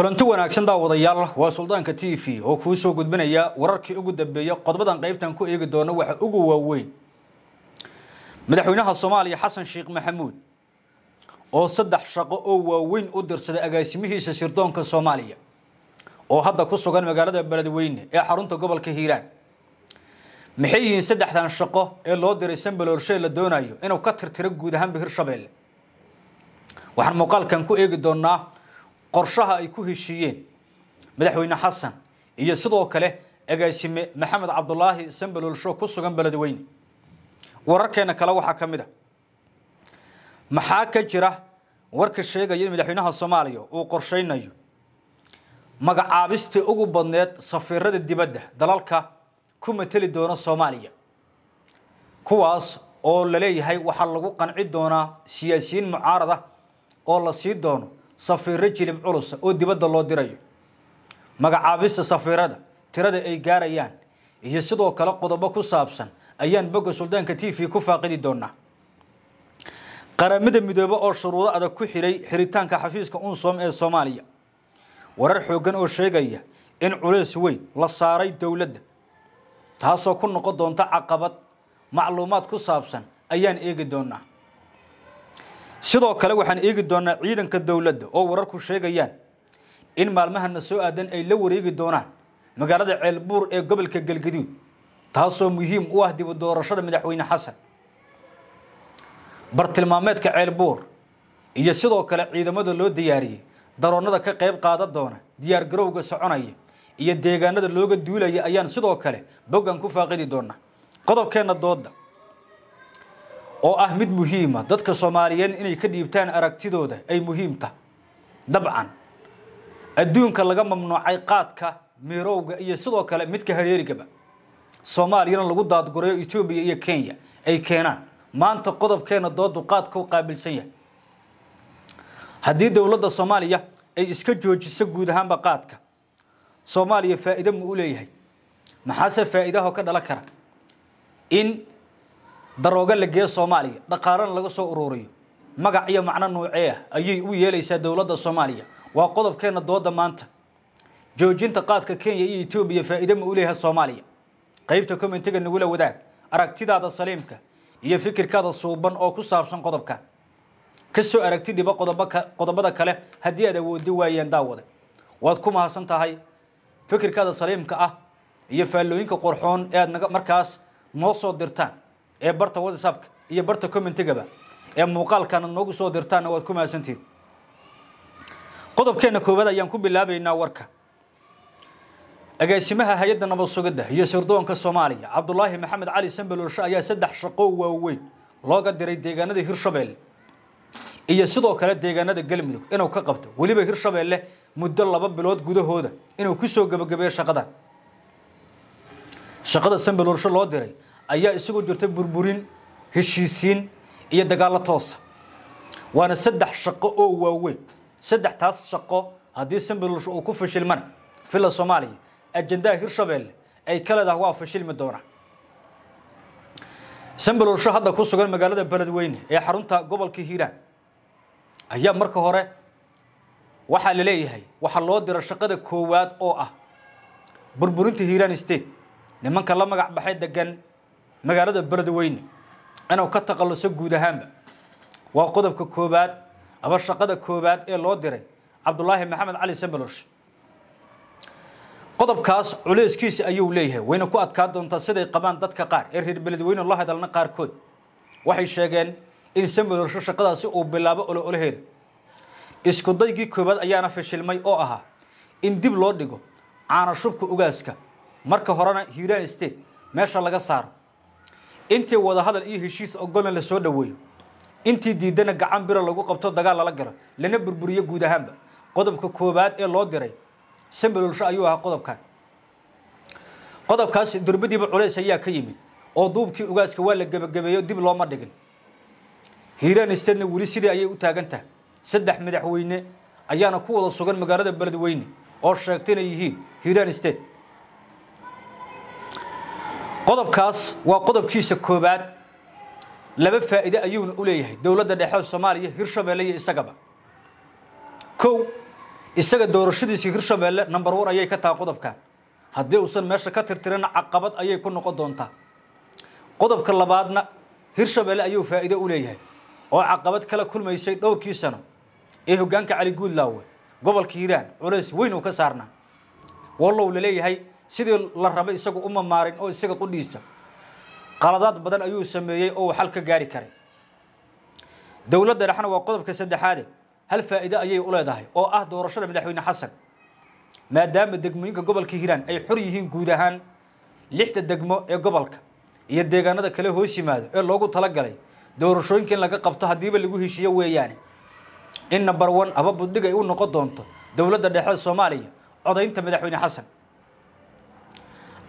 kulanti wanaagsan daawadayaal waa suldaanka t v oo kuu soo gudbinaya wararkii ugu dambeeya qodobadan qaybtan ku eegi doono waxa ugu waaweyn madaxweynaha soomaaliya xasan sheekh maxamuud oo saddex shaqo oo waaweyn u dirsaday agaasimihiisa sirdoonka soomaaliya oo hadda ku sugan magaalada beledweyne ee xarunta gobolka hiiraan maxay yihiin saddexdan shaqo ee loo diray sanbaloorshe la doonayo inuu ka tirtiro guud ahaan ba hirshabeelle waxaan muuqaalkan ku eegi doonaa qorshaha ay ku heshiiyeen madaxweyne xasan iyo sidoo kale agaasime maxamed cabdulaahi sambaloolsho ku sugan beledweyne wararkeena kale waxaa ka mid a ah, maxaa ka jira warka sheegaya in madaxweynaha soomaaliya uu qorsheynayo magacaabistii ugu badneed safiirada dibadda dalalka ku mateli doona soomaaliya kuwaas oo laleeyahay waxaa lagu qanci doonaa siyaasiyiin mucaarada oo la sii doono safiiro jilib culusa oo dibadda loo dirayo magacaabista safiirada tirada ay gaarayaan iyo sidoo kale qodobo ku saabsan ayaan bogga suldaanka t v ku faaqidi doonaa qaramada midoobe oo shuruudo adag ku xidhay xiritaanka xafiiska unsom ee soomaaliya warar xooggan oo sheegaya in culays weyn la saaray dowladda taasoo ku noqon doonta caqabad macluumaad ku saabsan ayaan eegi doonaa sidoo kale waxaan eegi doonaa ciidanka dowladda oo wararku sheegayaan in maalmahana soo aadan ay la wareegi doonaan magaalada ceelbuur ee gobolka galgaduud taasoo muhiim u ah dibu doorashada madaxweyne xasan bartilmaameedka ceelbuur iyo sidoo kale ciidamada loo diyaariyey daroonnada ka qayb qaada doona diyaargarowga soconaya iyo deegaanada looga duulaya ayaan sidoo kale boggan ku faaqidi doonaa qodobkeenna dooda oo ah mid muhiima ah. dadka soomaaliyeed inay ka dhiibtaan aragtidooda ay muhiimta dabcan adduunka laga mamnuucay qaadka miirowga iyo sidoo kale midka hareerigaba soomaaliyana lagu daadgurayo etoobiya iyo kenya ay keenaan maanta qodobkeena doodu qaadka u qaabilsan yahay haddii dowladda soomaaliya ay iska joojiso guud ahaanba qaadka soomaaliya faa'iido ma u leeyahay maxaase faa'iidaho ka dhalan kara in daroogo la geeyo soomaaliya dhaqaalana laga soo ururiyo magac iyo macno nuuceeah ayay u yeelaysaa dowladda soomaaliya waa qodobkeenna dooda maanta joojinta qaadka kenya iyo etoobiya faa'iide ma u leeha soomaaliya qaybta commentiga nagula wadaag aragtidaada saliimka iyo fikirkaada suuban oo ku saabsan qodobka ka soo aragtidhiba qodobada kale haddii aad awoodi waayeen daawada waad ku mahadsan tahay fikirkaada saliimka ah iyo faallooyinka qorxoon ee aad markaas noo soo dirtaan ee barta whatsappka iyo barta commentigaba ee muuqaalkana noogu soo dirtaanna waad ku mahadsantihin qodobkeenna koowaad ayaan ku bilaabaynaa warka agaasimaha hay-adda nabad iyo sirdoonka soomaaliya cabdulaahi maxamed cali sambaloolshe ayaa saddex shaqo waaweyn looga diray deegaanada hirshabeelle iyo sidoo kale deegaanada galmudug inuu ka qabto weliba hirshabeelle muddo laba bilood gudahooda inuu kusoo soo shaqadan shaqada sambaloolshe loo diray ayaa isagoo jirtay burburin heshiisiin iyo dagaallo toosa waana saddex shaqo oo waaweyn saddex taas shaqo haddii sambirlush uu ku fashilmana filla soomaaliya ajandaha hirshabeelle ay ka leedaha waa fashilmi doonaa sambilursho hadda ku sugan magaalada beledweyne ee xarunta gobolka hiiraan ayaa marka hore waxaa la leeyahay waxaa loo dira shaqada koowaad oo ah burburinta hiiraan state nimanka la magac baxay degan magaalada beledweyne inuu ka takhalluso guud ahaanba waa qodobka koowaad ama shaqada koowaad ee loo diray cabdulaahi maxamed cali sambalosh qodobkaas culeyskiisa ayuu leeyahay wayna ku adkaa doontaa siday qabaan dadka qaar ee reer beledweyne loo hadalna qaarkood waxay sheegeen in sambalosho shaqadaasi uu bilaabo ololaheeda isku daygii koowaad ayaana fashilmay oo ahaa in dib loo dhigo caana shubka ugaaska marka horena hiiraan state meesha laga saaro intii wadahadal iyo heshiis ogolan la soo dhoweeyo intii diidana gacan biro lagu qabto dagaal lala galo lana burburiyo guud ahaanba qodobka koowaad ee loo diray sambalolsho ayuu ahaa qodobkan qodobkaas durbadiiba culays ayaa ka yimid oo duubkii ugaaska waa la gebagabeeyo dib looma dhigin hiiraan isteedna weli sidii ayay u taagan tahay saddex madaxweyne ayaana ku wada sugan magaalada beledweyne oo sheegtay inay yihiin hiiraan isteed qodobkaas waa qodobkiisa koowaad laba faa'iide ayuuna u leeyahay dowladda dhexeed soomaaliya hirshabeelle iyo isagaba kow isaga doorashadiisa hirshabeelle number one ayay ka tahay qodobkan haddii uusan meesha ka tirtirana caqabad ayay ku noqon doontaa qodobka labaadna hirshabeelle ayuu faa'iido u leeyahay oo caqabad kala kulmaysay dhowrkii sano ee hoggaanka cali guudlaawe gobolka hiiraan culays weyn uu ka saarnaa wallow la leeyahay sidii la rabay isagu uma maarin oo isaga qudhiisa qaladaad badan ayuu sameeyey oo xal ka gaari karay dowladda dhexna waa qodobka saddexaade hal faa'iido ayay u leedahay oo ah doorashada madaxweyne xasan maadaama degmooyinka gobolka hiiraan ay xor yihiin guud ahaan lixda degmo ee gobolka iyo deegaanada kale hoos yimaado ee loogu talagalay doorashooyinka in laga qabto haddiiba lagu heshiiyo weeyaane in nambar wan aba buddhig ay u noqon doonto dowladda dhexe soomaaliya codaynta madaxweyne xasan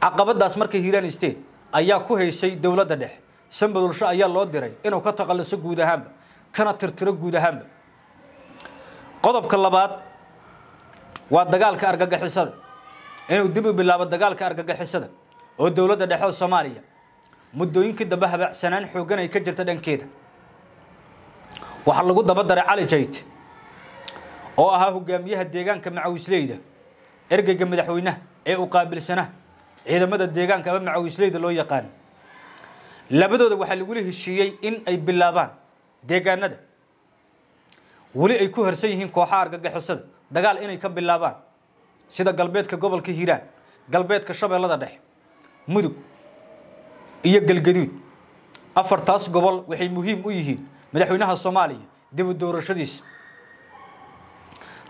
caqabadaas markay hiiraan isteen ayaa ku haysay dowladda dhexe sanbadulsho ayaa loo diray inuu ka taqalluso guud ahaanba kana tirtiro guud ahaanba qodobka labaad waa dagaalka argagixisada inuu dib u bilaabo dagaalka argagixisada oo dowladda dhexe oo soomaaliya muddooyinkii dambe habacsanaan xooggan ka jirta dhankeeda waxaa lagu daba daray cali jayt oo ahaa hogaamiyaha deegaanka macawisleyda ergeyga madaxweynaha ee u qaabilsana ciidamada deegaanka ama macawisleyda loo yaqaan labadooda waxaa lagula heshiiyey in ay bilaabaan deegaanada weli ay ku harsan yihiin kooxa argagixisada dagaal inay ka bilaabaan sida galbeedka gobolka hiiraan galbeedka shabeellada dhexe mudug iyo galgaduud afartaas gobol waxay muhiim u yihiin madaxweynaha soomaaliya dib u doorashadiisa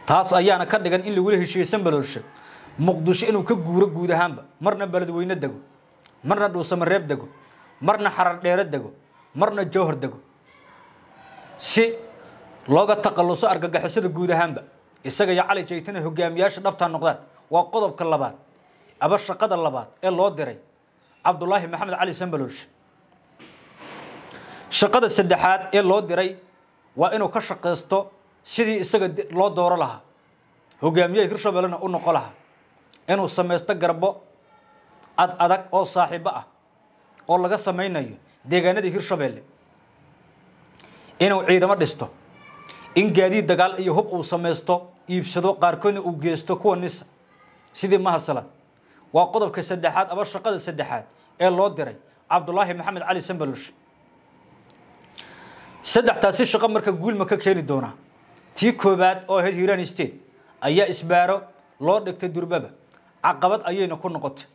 taas ayaana ka dhigan in lagula heshiiyey sanbalolshe muqdisho inuu ka guuro guud ahaanba marna beledweyne dego marna dhuusamareeb dego marna xarardheere dego marna jowhar dego si looga taqalluso argagixisada guud ahaanba isaga iyo cali jaytana hogaamiyaasha dhabtaa noqdaan waa qodobka labaad aba shaqada labaad ee loo diray cabdulaahi maxamed cali sambaloolshe shaqada saddexaad ee loo diray waa inuu ka shaqaysto sidii isaga loo dooro lahaa hogaamiyaha hirshabelena u noqo lahaa inuu samaysto garbo ad adag oo saaxiibo ah oo laga samaynayo deegaanadii hirshabeelle inuu ciidamo dhisto in gaadiid dagaal iyo hub uu samaysto iibsado qaarkoodna uu geesto kuwa nisa sidii mahasalad waa qodobka saddexaad ama shaqada saddexaad ee loo diray cabdulaahi maxamed cali sambalush saddextaasi shaqo marka guulma ka keeni doonaa tii koowaad oo ahayd hiiraan state ayaa isbaaro loo dhigtay durbaba caqabad ayayna ku noqotay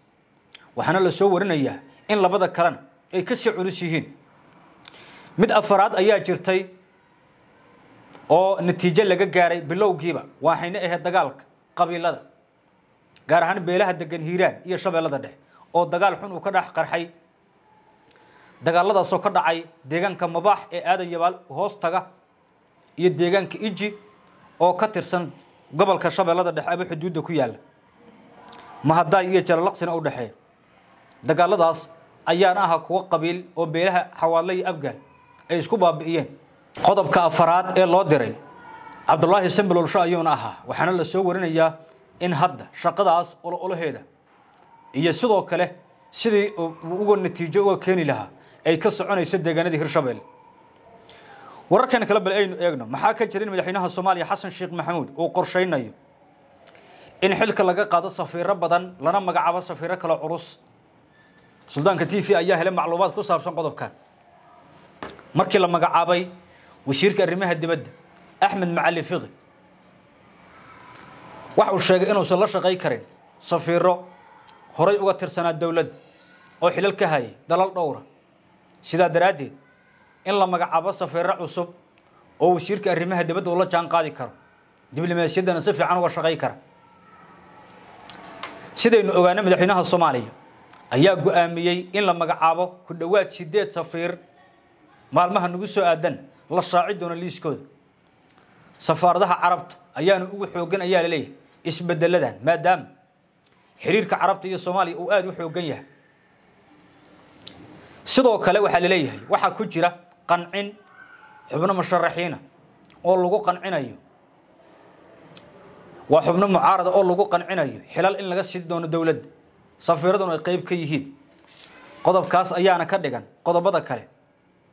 waxaana la soo warinayaa in labada kalena ay ka sii culus yihiin mid afaraad ayaa jirtay oo natiijo laga gaaray bilowgiiba waxayna ahayd dagaalka qabiilada gaar ahaan beelaha degan hiiraan iyo shabeellada dhex oo dagaal xun uu ka dhex qarxay dagaaladaasoo ka dhacay deegaanka mabaax ee aadan yabaal hoos taga iyo deegaanka iji oo ka tirsan gobolka shabeellada dhexe aba xuduudda ku yaalla mahadaay iyo jalalaqsina u dhexeeya dagaaladaas ayaana aha kuwo qabiil oo beelaha xawaadle iyo afgaan ay isku baabi'iyeen qodobka afaraad ee loo diray cabdulaahi sambilolsho ayuuna ahaa waxaana la soo warinayaa in hadda shaqadaas ololaheeda iyo sidoo kale sidii uga natiijo uga keeni lahaa ay ka soconayso deegaanadii hirshabelle wararkan kale bal aynu eegno maxaa ka in madaxweynaha soomaaliya xasan sheekh maxamuud uu qorshaynayo in xilka laga qaado safiiro badan lana magacaabo safiiro kale culus suldaanka t v ayaa helay macluumaad ku saabsan qodobkan markii la magacaabay wasiirka arrimaha dibadda axmed macali fiqi waxa uu sheegay inuusan la shaqay karin safiiro horay uga tirsanaa dowladda oo xilal ka hayay dalal dhowra sidaa daraaddeed in la magacaabo safiiro cusub oo wasiirka arrimaha dibadda uu la jaan qaadi karo diblomaasiyaddana si fiican uga shaqay kara sidaynu ogaana madaxweynaha soomaaliya ayaa go-aamiyey in la magacaabo ku dhowaad sideed safiir maalmaha nagu soo aadan la shaaci doono liiskooda safaaradaha carabta ayaana ugu xoogan ayaa la leeyahay isbedeladan maadaama xiriirka carabta iyo soomaaliya uu aada u xoogan yahay sidoo kale waxaa laleeyahay waxaa ku jira qancin xubno musharaxiina oo lagu qancinayo waa xubno mucaarada oo lagu qancinayo xilal in laga sii doono dowladda safiiraduna ay qayb ka yihiin qodobkaas ayaana ka dhigan qodobada kale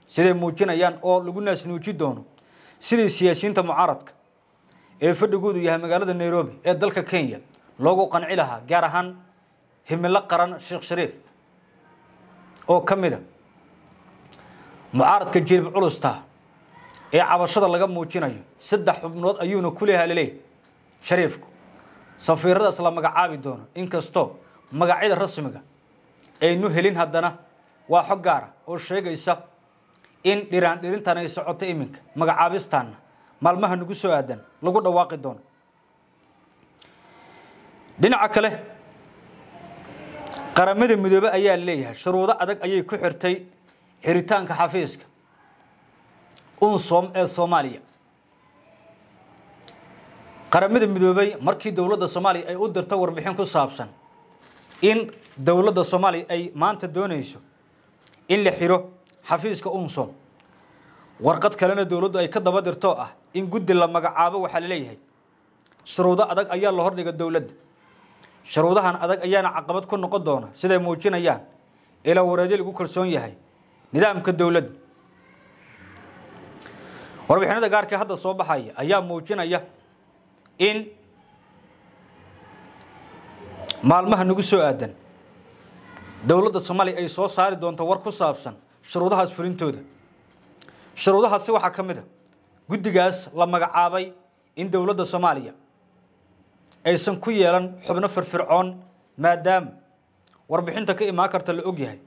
siday muujinayaan oo lagu naasnuuji doono sidii siyaasiyiinta mucaaradka ee fadhigoodu yahay magaalada nairobi ee dalka kenya loogu qanci lahaa gaar ahaan himilo qaran sheekh shariif oo ka mid a mucaaradka jielib culustaa ee cabashada laga muujinayo saddex xubnood ayuuna ku leehaa laleeyahy shariifku safiiradaas la magacaabi doono inkastoo magacyada rasmiga aynu helin haddana waa xog gaara ah oo sheegaysa in dhiraandhirintan ay socoto iminka magacaabistaana maalmaha nagu soo aadan lagu dhawaaqi doono dhinaca kale qaramada midoobe ayaa leeyahay shuruudo adag ayay ku xirtay xiritaanka xafiiska unsom ee soomaaliya qaramada midoobay markii dowladda soomaaliya ay u dirto warbixin ku saabsan in dowladda soomaaliya ay maanta doonayso in la xiro xafiiska unsom warqad kalena dowladdu ay ka daba dirtoo ah in guddi la magacaabo waxaa la leeyahay shuruudo adag ayaa la hordhiga dowladda shuruudahan adag ayaana caqabad ku noqon doona siday muujinayaan ila wareedyo lagu kalsoon yahay nidaamka dowladda warbixinada gaarka hadda soo baxaya ayaa muujinaya in maalmaha nagu soo aadan dowladda soomaaliya ay soo saari doonto war ku saabsan shuruudahaas fulintooda shuruudahaasi waxaa ka mid a guddigaas la magacaabay in dowladda soomaaliya aysan ku yeelan xubno firfircoon maadaama warbixinta ka imaan karta la og yahay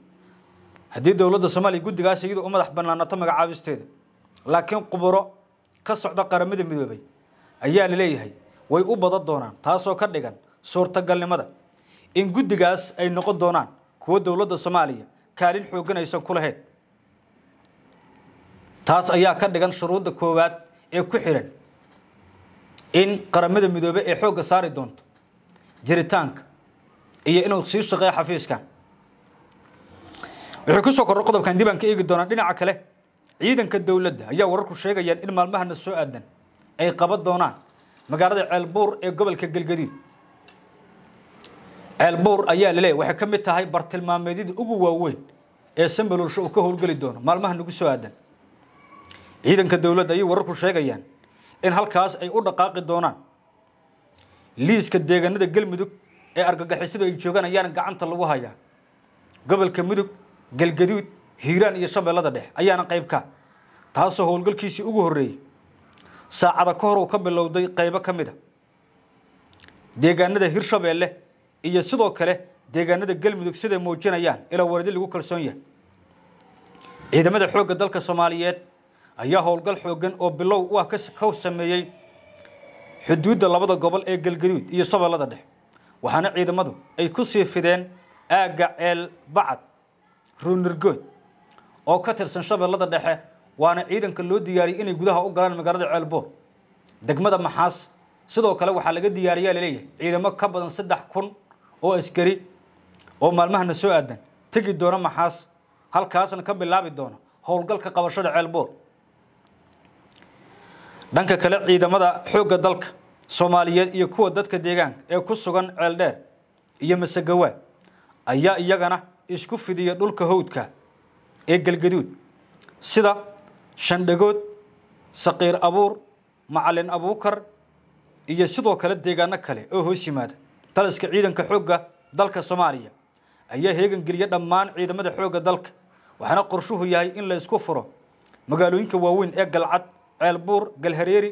haddii dowladda soomaaliya guddigaas iyadu u madax bannaanato magacaabisteeda laakiin quburo ka socda qaramada midoobay ayaa la leeyahay way u badan doonaan taasoo ka dhigan suurtagalnimada in guddigaas ay noqon doonaan kuwo dowladda soomaaliya kaalin xooggan aysan ku lahayn taas ayaa ka dhigan shuruudda koowaad ee ku xidhan in qaramada midoobey ay xoogga saari doonto jiritaanka iyo inuu sii shaqeeyo xafiiskan wuxuu ku soo korro qodobkan dibaan ka eegi doonaa dhinaca kale ciidanka dowladda ayaa wararku sheegayaan in maalmahana soo aadan ay qaban doonaan magaalada ceelbuur ee gobolka galgaduud ceelbuur ayaa la leeyahy waxay ka mid tahay bartilmaameedyada ugu waaweyn ee sambalulsho uu ka howlgeli doono maalmaha nagu soo aadan ciidanka dowladda ayay wararku sheegayaan in halkaas ay u dhaqaaqi doonaan liiska deegaanada galmudug ee argagixisadu ay joogaan ayaana gacanta lagu hayaa gobolka mudug galgaduud hiiraan iyo shabeellada dhex ayaana qaybka taasoo howlgalkiisii ugu horreeyey saacada ka hor uu ka bilowday qaybo ka mid a deegaanada hirshabeelle iyo sidoo kale deegaanada galmudug siday muujinayaan ilaa wardi lagu kalsoon yahay ciidamada xoogga dalka soomaaliyeed ayaa howlgal xooggan oo bilow u ah ka sameeyey xuduudda labada gobol ee galgaduud iyo shabeellada dhexe waxaana ciidamadu ay ku sii fideen aagga ceel bacad ruunirgood oo ka tirsan shabeellada dhexe waana ciidanka loo diyaariyay inay gudaha u galaan magaalada ceelboor degmada maxaas sidoo kale waxaa laga diyaariyaa laleeyahay ciidamo ka badan saddex kun oo askari oo maalmahana soo aadan tegi doona maxaas halkaasna ka bilaabi doona howlgalka qabashada ceelboor dhanka kale ciidamada xoogga dalka soomaaliyeed iyo kuwa dadka deegaanka ee ku sugan ceeldheer iyo masagawaa ayaa iyagana isku fidiya dhulka hawdka ee galgaduud sida shandhagood sakiir abuur macalin abuukar iyo sidoo kale deegaano kale oo hoos yimaada taliska ciidanka xoogga dalka soomaaliya ayaa heegan geliya dhammaan ciidamada xoogga dalka waxaana qorshuhu yahay in la isku furo magaalooyinka waaweyn ee galcad ceelbuur galhareeri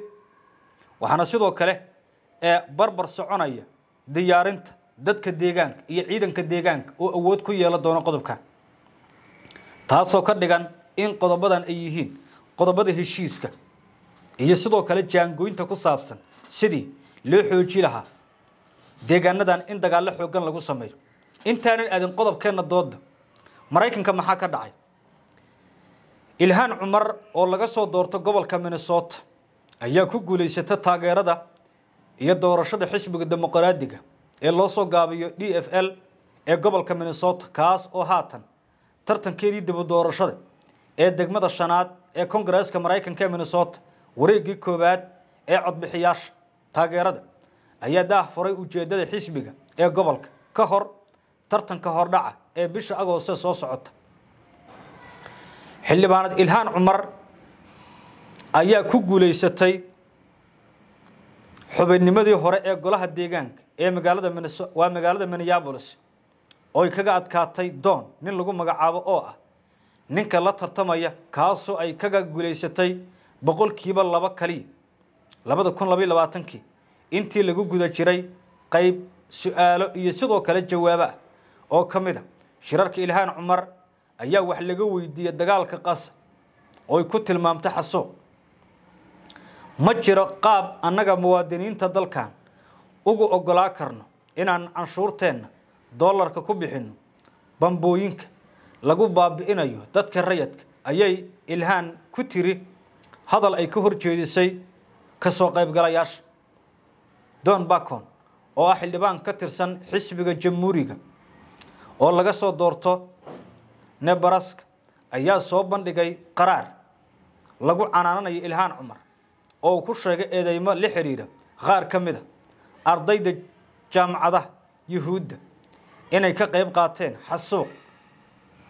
waxaana sidoo kale ee barbar soconaya diyaarinta dadka deegaanka iyo ciidanka deegaanka oo awood ku yeela doono qodobkan taasoo ka dhigan in qodobadan ay yihiin qodobada heshiiska iyo sidoo kale jaangooynta ku saabsan sidii loo xooji lahaa deegaanadan in dagaallo xooggan lagu sameeyo intaanan aadin qodobkeenna dooda maraykanka maxaa ka dhacay ilhaan cumar oo laga soo doorto gobolka minnesota ayaa ku guulaysata taageerada iyo doorashada xisbiga dimuqraadiga ee loo soo gaabiyo d f l ee gobolka minnesota kaas oo haatan tartankeedii dibu doorashada ee degmada shanaad ee kongareeska maraykanka ee minnesota wareeggii koowaad ee codbixiyaasha taageerada ayaa daah furay ujeeddada xisbiga ee gobolka ka hor tartanka hordhaca ee bisha agoose soo socota xildhibaanad ilhaan cumar ayaa ku guulaysatay xubinnimadii hore ee golaha deegaanka ee magaalada waa magaalada minneabolis ooy kaga adkaatay doon nin lagu magacaabo oo ah ninka la tartamaya kaasoo ay kaga guulaysatay boqolkiiba labo kaliya labada kun labaiy labaatankii intii lagu guda jiray qeyb su-aalo iyo sidoo kale jawaabo ah oo ka mid a shirarka ilhaan cumar ayaa wax laga weydiiyey dagaalka qasa oy ku tilmaamta xasoo ma jiro qaab annaga muwaadiniinta dalkan ugu ogolaa karno inaan canshuurteenna doolarka ku bixinno bambooyinka lagu baabi'inayo dadka rayadka ayay ilhaan ku tiri hadal ay ka horjeedisay ka soo qaybgalayaasha don bacon oo ah xildhibaan ka tirsan xisbiga jamhuuriga oo laga soo doorto nebaraska ayaa soo bandhigay qaraar lagu canaananayo ilhaan cumar oo uu ku sheegay eedeymo la xiriira qaar ka mid a ardayda jaamacadaha yuhuudda inay ka qayb qaateen xasuuq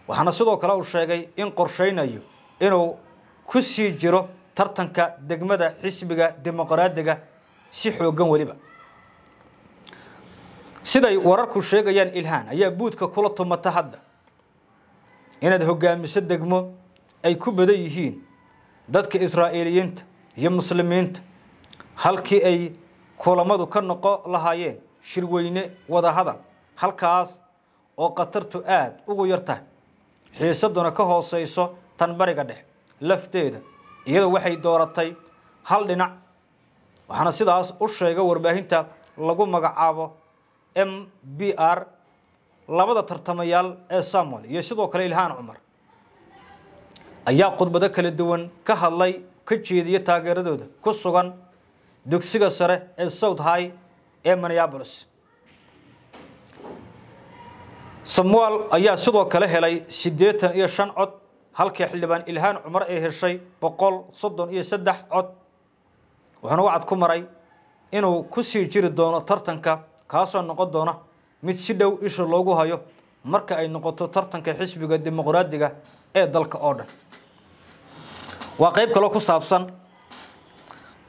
waxaana sidoo kale uu sheegay in qorsheynayo inuu ku sii jiro tartanka degmada xisbiga dimuqraadiga si xooggan weliba siday wararku sheegayaan ilhaan ayaa buudka kula tumata hadda inaad hogaamiso degmo ay ku badan yihiin dadka israa'iiliyiinta iyo muslimiinta halkii ay kulamadu ka noqo lahaayeen shirweyne wadahadal halkaas oo khatartu aada ugu yar xiisaduna ka hooseyso tan bariga dhexe lafteeda iyadu waxay dooratay hal dhinac waxaana sidaas u sheega warbaahinta lagu magacaabo m b r labada tartamayaal ee samuel iyo sidoo kale ilhaan cumar ayaa khudbado kala duwan ka hadlay ka jeediya taageeradooda ku sugan dugsiga sare ee south high ee minneabolis samuel ayaa sidoo kale helay siddeetan iyo shan cod halkii xildhibaan ilhaan cumar ay heshay boqol soddon iyo saddex cod wuxuuna wacad ku maray inuu ku sii jiri doono tartanka kaasoo noqon doona mid si dhow isha loogu hayo marka ay noqoto tartanka xisbiga dimuqraadiga ee dalka oo dhan waa qayb kale ku saabsan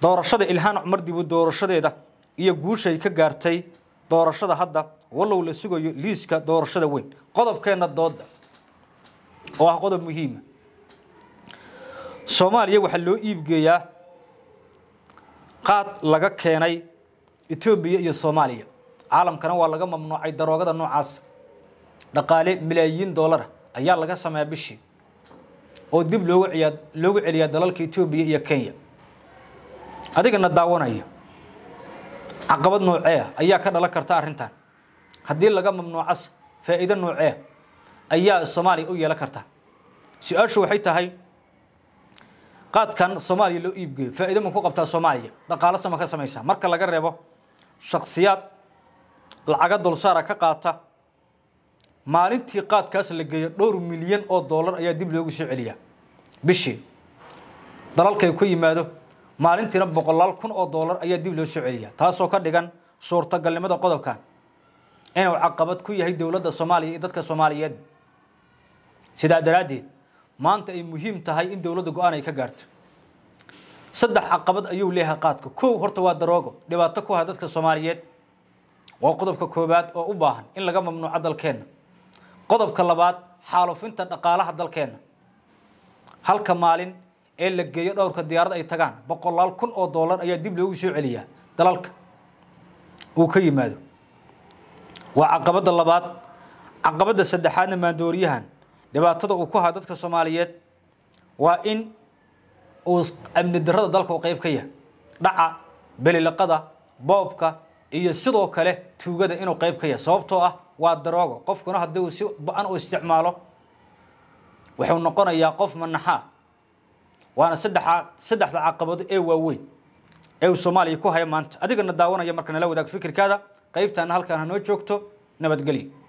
doorashada ilhaan cumar dibu doorashadeeda iyo guushay ka gaartay doorashada hadda wallow la sugayo liiska doorashada weyn qodobkeenna dooda oo ah qodob muhiima soomaaliya waxaa loo iibgeeyaa qaad laga keenay etoobiya iyo soomaaliya caalamkana waa laga mamnuucay daroogada noocaasa dhaqaale milaayiin doolara ayaa laga sameeya bishii oo dib loogu ciyaa loogu celiyaa dalalka etoobiya iyo kenya adigana daawanaya caqabad noocee ah ayaa ka dhalan karta arrintan haddii laga mamnuucas faa'iido nuucee ayaa soomaaliya u yeelan karta su-aashu waxay tahay qaadkan soomaaliya loo iibgeeyo faa'iido ma ku qabtaa soomaaliya dhaqaalo sama ka samaysaa marka laga reebo shaksiyaad lacaga dulsaara ka qaata maalintii qaadkaas la geeyo dhowr milyan oo doolar ayaa dib loogu soo celiya bishii dalalkay ku yimaado maalintiina boqolaal kun oo doolar ayaa dib loo soo celiya taasoo ka dhigan suurtagalnimada qodobkan inuu caqabad ku yahay dowladda soomaaliya iyo dadka soomaaliyeed sidaa daraaddeed maanta ay muhiim tahay in dowladda go-aan ay ka gaarto saddex caqabad ayuu leeyahay qaadka kow horta waa daroogo dhibaato ku hay ah dadka soomaaliyeed waa qodobka koowaad oo u baahan in laga mamnuuco dalkeenna qodobka labaad xaalufinta dhaqaalaha dalkeenna halka maalin ee la geeyo dhowrka diyaarad ay tagaan boqolaal kun oo doolar ayaa dib loogu soo celiyaa dalalka uu ka yimaado waa caqabadda labaad caqabadda saddexaadna maandooriyahan dhibaatada uu ku haa dadka soomaaliyeed waa in uu amni darada dalka u qayb ka yahay dhaca belilaqada boobka iyo sidoo kale tuugada inuu qayb ka yahay sababtoo ah waa daroogo qofkuna haddii uu si ba-an u isticmaalo wuxuu noqonayaa qof manaxaa waana saddexa saddexda caqabado ee waaweyn ee uu soomaaliya ku haya maanta adigana daawanaya marka nala wadaag fikirkaada qaybtaana halkaan hanoo joogto nabadgelyo